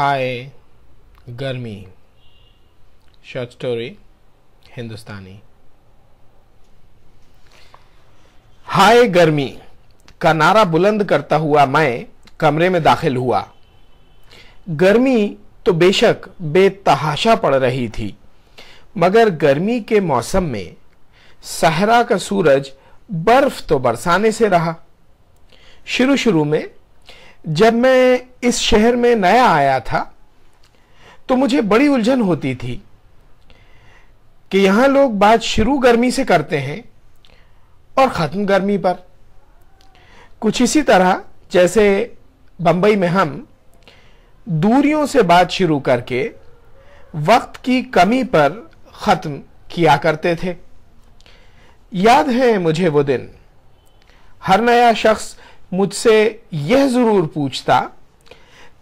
हाय गर्मी short story हिंदुस्तानी हाय गर्मी का नारा बुलंद करता हुआ मैं कमरे में दाखिल हुआ गर्मी तो बेशक बेतहाशा पड़ रही थी मगर गर्मी के मौसम में सहरा का सूरज बर्फ तो बरसाने से रहा शुरू शुरू में जब मैं इस शहर में नया आया था तो मुझे बड़ी उलझन होती थी कि यहां लोग बात शुरू गर्मी से करते हैं और ख़त्म गर्मी पर कुछ इसी तरह जैसे बंबई में हम दूरियों से बात शुरू करके वक्त की कमी पर ख़त्म किया करते थे याद है मुझे वो दिन हर नया शख्स मुझसे यह ज़रूर पूछता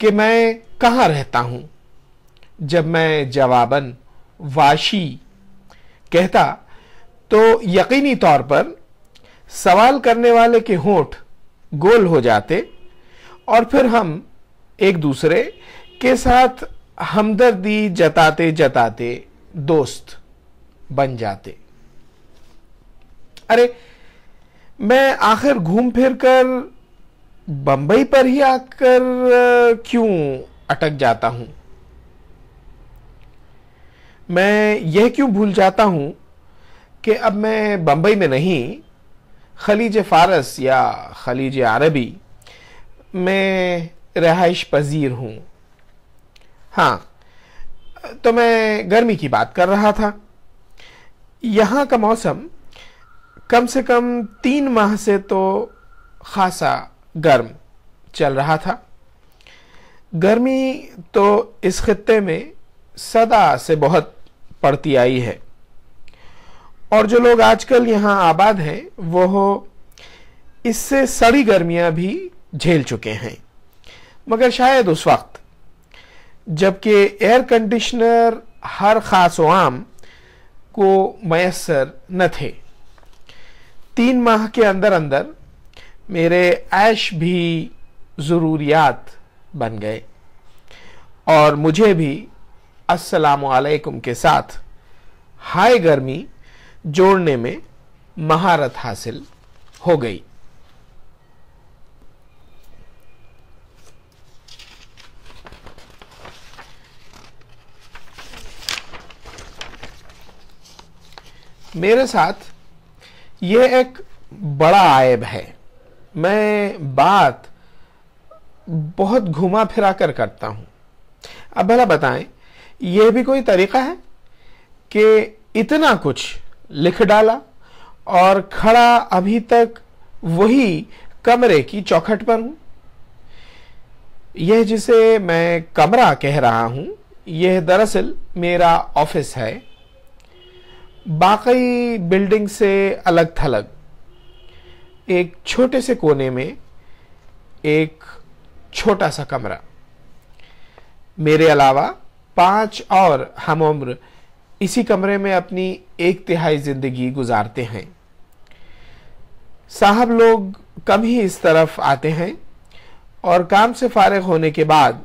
कि मैं कहाँ रहता हूँ जब मैं जवाबन वाशी कहता तो यकीनी तौर पर सवाल करने वाले के होठ गोल हो जाते और फिर हम एक दूसरे के साथ हमदर्दी जताते जताते दोस्त बन जाते अरे मैं आखिर घूम फिर कर बम्बई पर ही आकर क्यों अटक जाता हूं मैं यह क्यों भूल जाता हूं कि अब मैं बम्बई में नहीं खलीज फ़ारस या खलीज अरबी में रहाइश पजीर हूँ हाँ तो मैं गर्मी की बात कर रहा था यहाँ का मौसम कम से कम तीन माह से तो खासा गर्म चल रहा था गर्मी तो इस खत्े में सदा से बहुत पड़ती आई है और जो लोग आजकल यहाँ आबाद हैं वो इससे सड़ी गर्मियाँ भी झेल चुके हैं मगर शायद उस वक्त जबकि एयर कंडीशनर हर ख़ास आम को मैसर न थे तीन माह के अंदर अंदर मेरे ऐश भी ज़रूरियात बन गए और मुझे भी असलकुम के साथ हाय गर्मी जोड़ने में महारत हासिल हो गई मेरे साथ यह एक बड़ा आयब है मैं बात बहुत घुमा फिरा कर करता हूं अब भला बताएं यह भी कोई तरीका है कि इतना कुछ लिख डाला और खड़ा अभी तक वही कमरे की चौखट पर हूं यह जिसे मैं कमरा कह रहा हूं यह दरअसल मेरा ऑफिस है बाकी बिल्डिंग से अलग थलग एक छोटे से कोने में एक छोटा सा कमरा मेरे अलावा पांच और हम उम्र इसी कमरे में अपनी एक तिहाई जिंदगी गुजारते हैं साहब लोग कम ही इस तरफ आते हैं और काम से फारग होने के बाद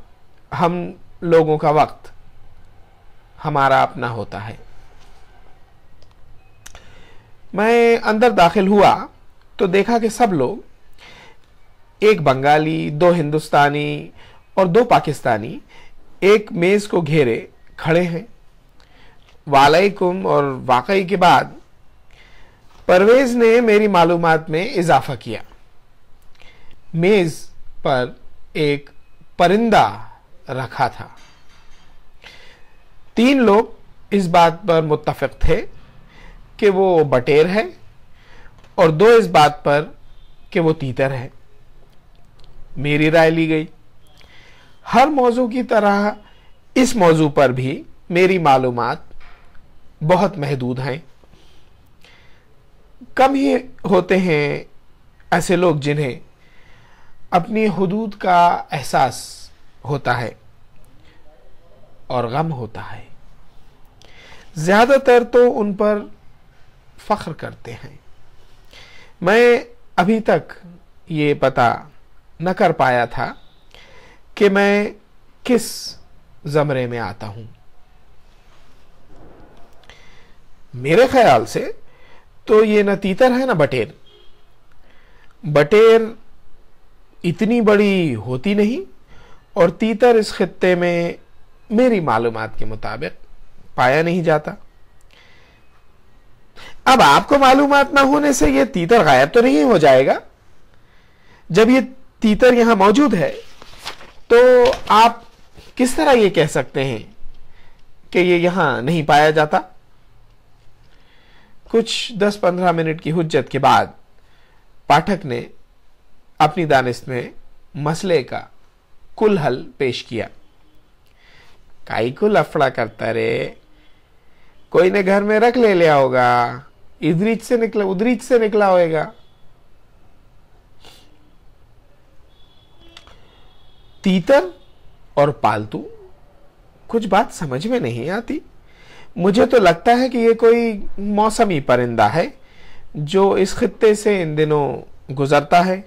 हम लोगों का वक्त हमारा अपना होता है मैं अंदर दाखिल हुआ तो देखा कि सब लोग एक बंगाली दो हिंदुस्तानी और दो पाकिस्तानी एक मेज़ को घेरे खड़े हैं वालेकुम और वाकई के बाद परवेज़ ने मेरी मालूम में इजाफा किया मेज़ पर एक परिंदा रखा था तीन लोग इस बात पर मुत्तफ़ थे कि वो बटेर है और दो इस बात पर कि वो तीतर है मेरी राय ली गई हर मौजू की तरह इस मौजू पर भी मेरी मालूम बहुत महदूद हैं कम ही होते हैं ऐसे लोग जिन्हें अपनी हदूद का एहसास होता है और गम होता है ज़्यादातर तो उन पर फ़ख्र करते हैं मैं अभी तक ये पता न कर पाया था कि मैं किस ज़मरे में आता हूँ मेरे ख्याल से तो ये न तीतर है ना बटेर बटेर इतनी बड़ी होती नहीं और तीतर इस खत्ते में मेरी मालूम के मुताबिक पाया नहीं जाता अब आपको मालूम ना होने से ये तीतर गायब तो नहीं हो जाएगा जब ये तीतर यहां मौजूद है तो आप किस तरह ये कह सकते हैं कि ये यहां नहीं पाया जाता कुछ 10-15 मिनट की हुज्जत के बाद पाठक ने अपनी दानिश में मसले का कुल हल पेश किया काई को लफड़ा करता रे कोई ने घर में रख ले लिया होगा इधरीच से निकला उधरीच से निकला होएगा तीतर और पालतू कुछ बात समझ में नहीं आती मुझे तो लगता है कि ये कोई मौसमी परिंदा है जो इस खत्ते से इन दिनों गुजरता है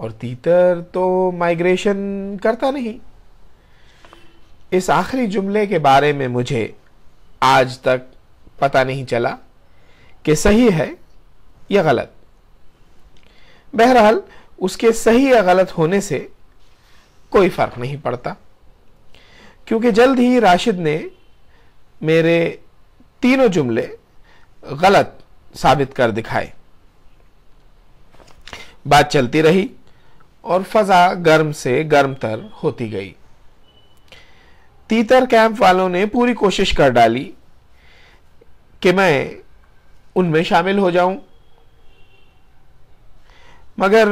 और तीतर तो माइग्रेशन करता नहीं इस आखिरी जुमले के बारे में मुझे आज तक पता नहीं चला कि सही है या गलत बहरहाल उसके सही या गलत होने से कोई फ़र्क नहीं पड़ता क्योंकि जल्द ही राशिद ने मेरे तीनों जुमले गलत साबित कर दिखाए बात चलती रही और फजा गर्म से गर्म तर होती गई तीतर कैंप वालों ने पूरी कोशिश कर डाली कि मैं उनमें शामिल हो जाऊं मगर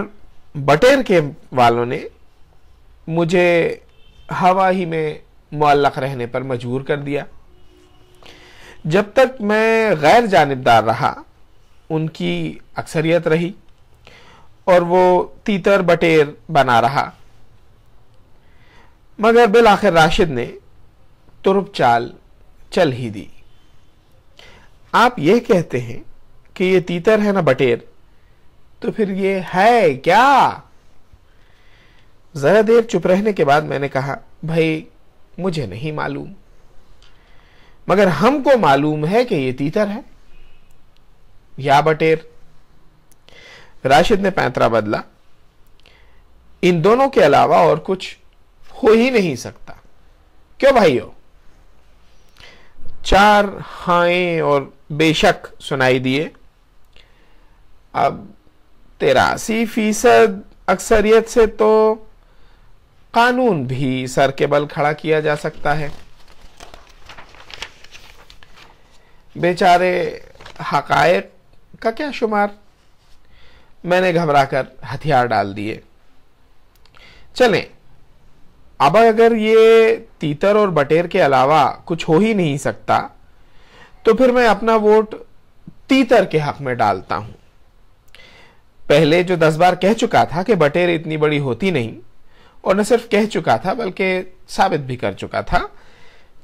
बटेर के वालों ने मुझे हवा ही में मुल्लक रहने पर मजबूर कर दिया जब तक मैं गैर जानबदार रहा उनकी अक्सरियत रही और वो तीतर बटेर बना रहा मगर बिल आखिर राशिद ने तुरप चाल चल ही दी आप यह कहते हैं कि ये तीतर है ना बटेर तो फिर ये है क्या जरा देर चुप रहने के बाद मैंने कहा भाई मुझे नहीं मालूम मगर हमको मालूम है कि ये तीतर है या बटेर राशिद ने पैंतरा बदला इन दोनों के अलावा और कुछ हो ही नहीं सकता क्यों भाइयों चार हाए और बेशक सुनाई दिए अब तेरासी फीसद अक्सरियत से तो कानून भी सर के बल खड़ा किया जा सकता है बेचारे हकायक का क्या शुमार मैंने घबरा कर हथियार डाल दिए चलें अब अगर ये तीतर और बटेर के अलावा कुछ हो ही नहीं सकता तो फिर मैं अपना वोट तीतर के हक में डालता हूं पहले जो दस बार कह चुका था कि बटेर इतनी बड़ी होती नहीं और न सिर्फ कह चुका था बल्कि साबित भी कर चुका था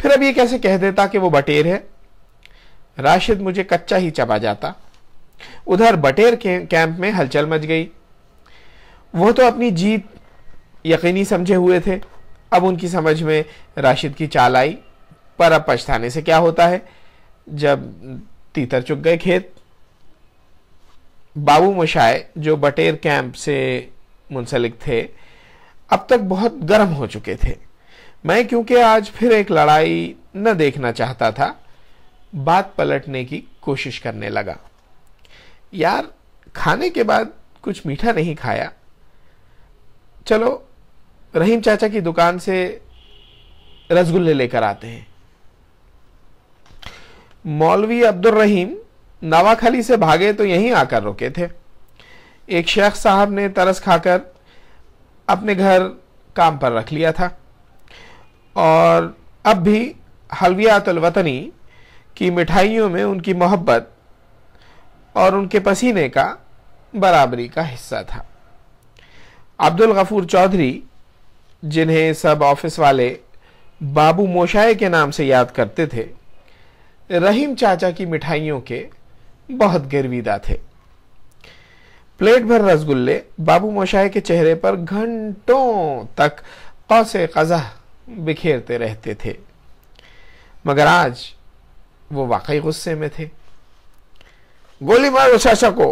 फिर अब ये कैसे कह देता कि वो बटेर है राशिद मुझे कच्चा ही चबा जाता उधर बटेर के कैंप में हलचल मच गई वो तो अपनी जीत यकीनी समझे हुए थे अब उनकी समझ में राशिद की चाल आई पर अब पछताने से क्या होता है जब तीतर चुग गए खेत बाबू मशाए जो बटेर कैंप से मुंसलिक थे अब तक बहुत गर्म हो चुके थे मैं क्योंकि आज फिर एक लड़ाई न देखना चाहता था बात पलटने की कोशिश करने लगा यार खाने के बाद कुछ मीठा नहीं खाया चलो रहीम चाचा की दुकान से रसगुल्ले लेकर आते हैं मौलवी अब्दुल रहीम नवाखली से भागे तो यहीं आकर रुके थे एक शेख साहब ने तरस खाकर अपने घर काम पर रख लिया था और अब भी हलवियातलवतनी की मिठाइयों में उनकी मोहब्बत और उनके पसीने का बराबरी का हिस्सा था अब्दुल गफूर चौधरी जिन्हें सब ऑफिस वाले बाबू मोशाए के नाम से याद करते थे रहीम चाचा की मिठाइयों के बहुत गिरविदा थे प्लेट भर रसगुल्ले बाबू मोशाए के चेहरे पर घंटों तक कौसे कजा बिखेरते रहते थे मगर आज वो वाकई गुस्से में थे गोली मारो सासा को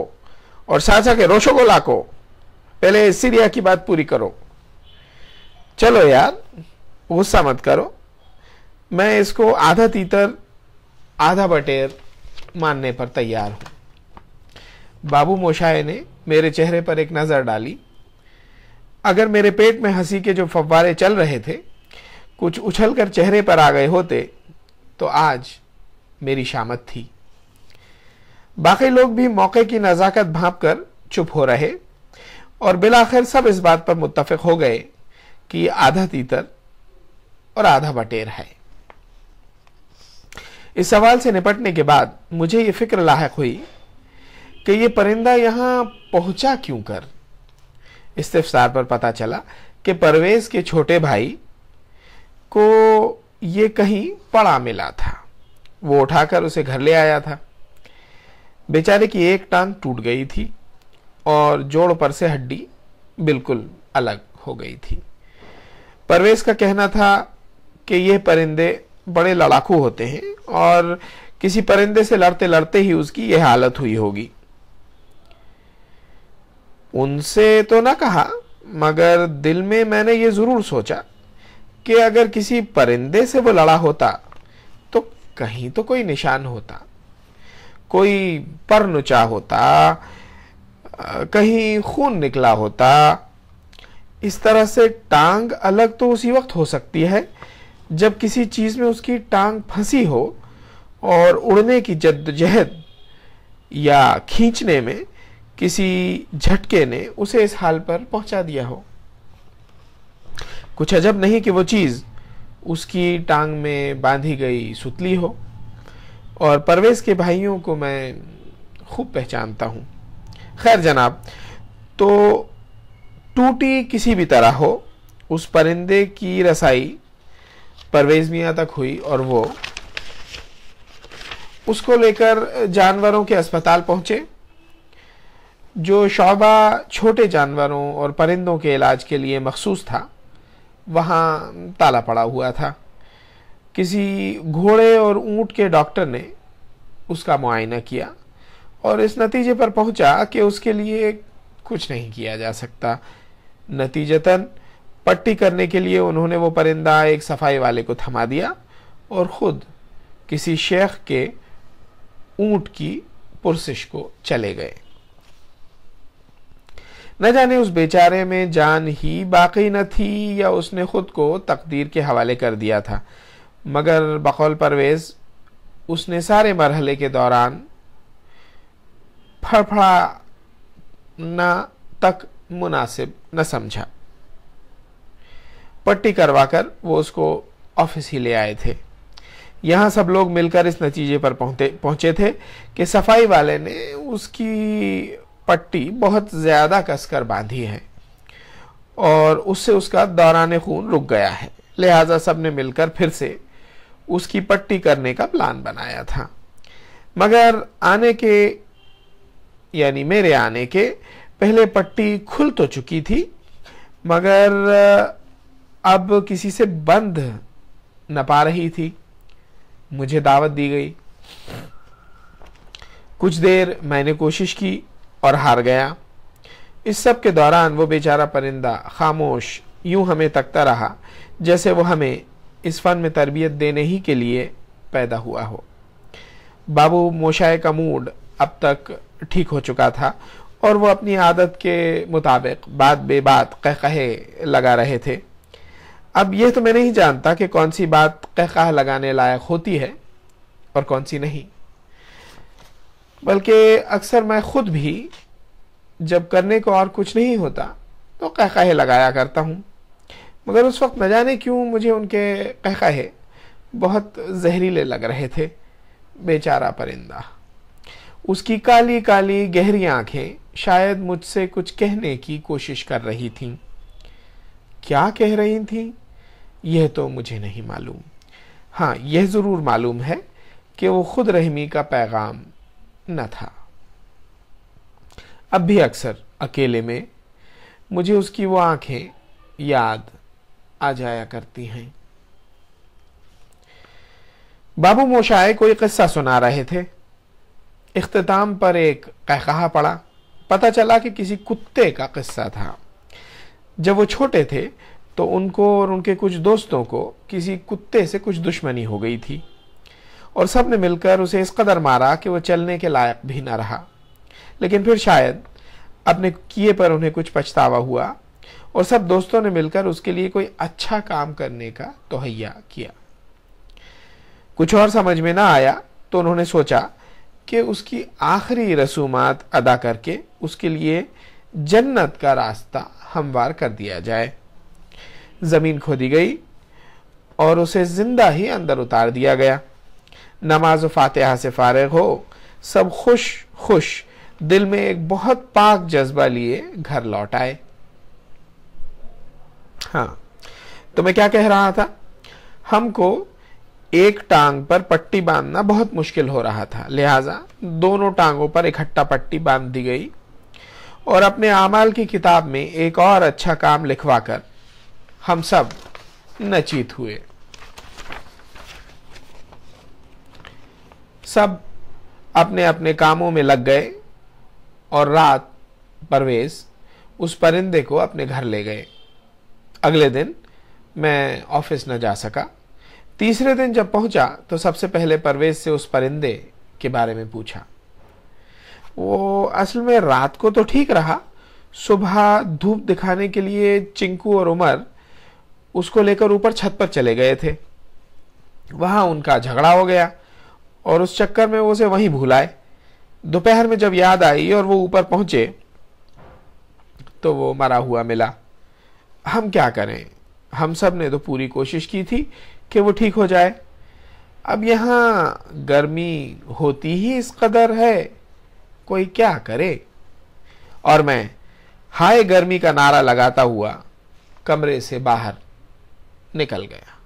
और सासा के रोशो को लाको पहले सीरिया की बात पूरी करो चलो यार गुस्सा मत करो मैं इसको आधा तीतर आधा बटेर मानने पर तैयार हूं बाबू मोशाए ने मेरे चेहरे पर एक नज़र डाली अगर मेरे पेट में हंसी के जो फव्वारे चल रहे थे कुछ उछल कर चेहरे पर आ गए होते तो आज मेरी शामत थी बाकी लोग भी मौके की नज़ाकत भाप कर चुप हो रहे और बिलाखिर सब इस बात पर मुत्तफिक हो गए कि आधा तीतर और आधा बटेर है इस सवाल से निपटने के बाद मुझे ये फिक्र लाक हुई कि ये परिंदा यहां पहुंचा क्यों कर इस्तार पर पता चला कि परवेज के छोटे भाई को ये कहीं पड़ा मिला था वो उठाकर उसे घर ले आया था बेचारे की एक टांग टूट गई थी और जोड़ पर से हड्डी बिल्कुल अलग हो गई थी परवेज का कहना था कि यह परिंदे बड़े लड़ाकू होते हैं और किसी परिंदे से लड़ते लड़ते ही उसकी यह हालत हुई होगी उनसे तो ना कहा मगर दिल में मैंने ये ज़रूर सोचा कि अगर किसी परिंदे से वो लड़ा होता तो कहीं तो कोई निशान होता कोई पर नुचा होता कहीं खून निकला होता इस तरह से टांग अलग तो उसी वक्त हो सकती है जब किसी चीज़ में उसकी टांग फंसी हो और उड़ने की जद्दोजहद या खींचने में किसी झटके ने उसे इस हाल पर पहुंचा दिया हो कुछ अजब नहीं कि वो चीज़ उसकी टांग में बांधी गई सुतली हो और परवेज के भाइयों को मैं खूब पहचानता हूँ खैर जनाब तो टूटी किसी भी तरह हो उस परिंदे की रसाई परवेज मियाँ तक हुई और वो उसको लेकर जानवरों के अस्पताल पहुंचे जो शोबा छोटे जानवरों और परिंदों के इलाज के लिए मखसूस था वहाँ ताला पड़ा हुआ था किसी घोड़े और ऊँट के डॉक्टर ने उसका मुआयना किया और इस नतीजे पर पहुंचा कि उसके लिए कुछ नहीं किया जा सकता नतीजतन पट्टी करने के लिए उन्होंने वो परिंदा एक सफाई वाले को थमा दिया और ख़ुद किसी शेख के ऊंट की पुरसिश को चले गए न जाने उस बेचारे में जान ही बाकी न थी या उसने खुद को तकदीर के हवाले कर दिया था मगर बकौल परवेज़ उसने सारे मरहले के दौरान फड़फड़ा न तक मुनासिब न समझा पट्टी करवा कर वो उसको ऑफिस ही ले आए थे यहाँ सब लोग मिलकर इस नतीजे पर पहुँचे पहुँचे थे कि सफाई वाले ने उसकी पट्टी बहुत ज़्यादा कसकर बांधी है और उससे उसका दौरान खून रुक गया है लिहाजा सब ने मिलकर फिर से उसकी पट्टी करने का प्लान बनाया था मगर आने के यानी मेरे आने के पहले पट्टी खुल तो चुकी थी मगर अब किसी से बंध न पा रही थी मुझे दावत दी गई कुछ देर मैंने कोशिश की और हार गया इस सब के दौरान वो बेचारा परिंदा खामोश यूं हमें तकता रहा जैसे वो हमें इस फन में तरबियत देने ही के लिए पैदा हुआ हो बाबू मोशाए का मूड अब तक ठीक हो चुका था और वो अपनी आदत के मुताबिक बात बेबात कह कहे लगा रहे थे अब यह तो मैं नहीं जानता कि कौन सी बात कहकहा लगाने लायक होती है और कौन सी नहीं बल्कि अक्सर मैं खुद भी जब करने को और कुछ नहीं होता तो कहकहे लगाया करता हूँ मगर उस वक्त न जाने क्यों मुझे उनके कहकहे बहुत जहरीले लग रहे थे बेचारा परिंदा उसकी काली काली गहरी आंखें शायद मुझसे कुछ कहने की कोशिश कर रही थीं क्या कह रही थीं यह तो मुझे नहीं मालूम हाँ यह ज़रूर मालूम है कि वो खुद रहमी का पैगाम न था अब भी अक्सर अकेले में मुझे उसकी वो आंखें याद आ जाया करती हैं बाबू मोशाए कोई किस्सा सुना रहे थे इख्ताम पर एक कहकहा पड़ा पता चला कि किसी कुत्ते का किस्सा था जब वो छोटे थे तो उनको और उनके कुछ दोस्तों को किसी कुत्ते से कुछ दुश्मनी हो गई थी और सब ने मिलकर उसे इस कदर मारा कि वह चलने के लायक भी न रहा लेकिन फिर शायद अपने किए पर उन्हें कुछ पछतावा हुआ और सब दोस्तों ने मिलकर उसके लिए कोई अच्छा काम करने का तोहैया किया कुछ और समझ में ना आया तो उन्होंने सोचा कि उसकी आखिरी रसूमात अदा करके उसके लिए जन्नत का रास्ता हमवार कर दिया जाए ज़मीन खोदी गई और उसे ज़िंदा ही अंदर उतार दिया गया नमाज फातहा से फारग हो सब खुश खुश दिल में एक बहुत पाक जज्बा लिए घर लौट आए हाँ तो मैं क्या कह रहा था हमको एक टांग पर पट्टी बांधना बहुत मुश्किल हो रहा था लिहाजा दोनों टांगों पर इकट्ठा पट्टी बांध दी गई और अपने आमाल की किताब में एक और अच्छा काम लिखवाकर हम सब नचित हुए सब अपने अपने कामों में लग गए और रात परवेश उस परिंदे को अपने घर ले गए अगले दिन मैं ऑफिस न जा सका तीसरे दिन जब पहुंचा तो सबसे पहले परवेज से उस परिंदे के बारे में पूछा वो असल में रात को तो ठीक रहा सुबह धूप दिखाने के लिए चिंकू और उमर उसको लेकर ऊपर छत पर चले गए थे वहां उनका झगड़ा हो गया और उस चक्कर में वो उसे वहीं भूलाए दोपहर में जब याद आई और वो ऊपर पहुंचे तो वो मरा हुआ मिला हम क्या करें हम सब ने तो पूरी कोशिश की थी कि वो ठीक हो जाए अब यहाँ गर्मी होती ही इस कदर है कोई क्या करे और मैं हाय गर्मी का नारा लगाता हुआ कमरे से बाहर निकल गया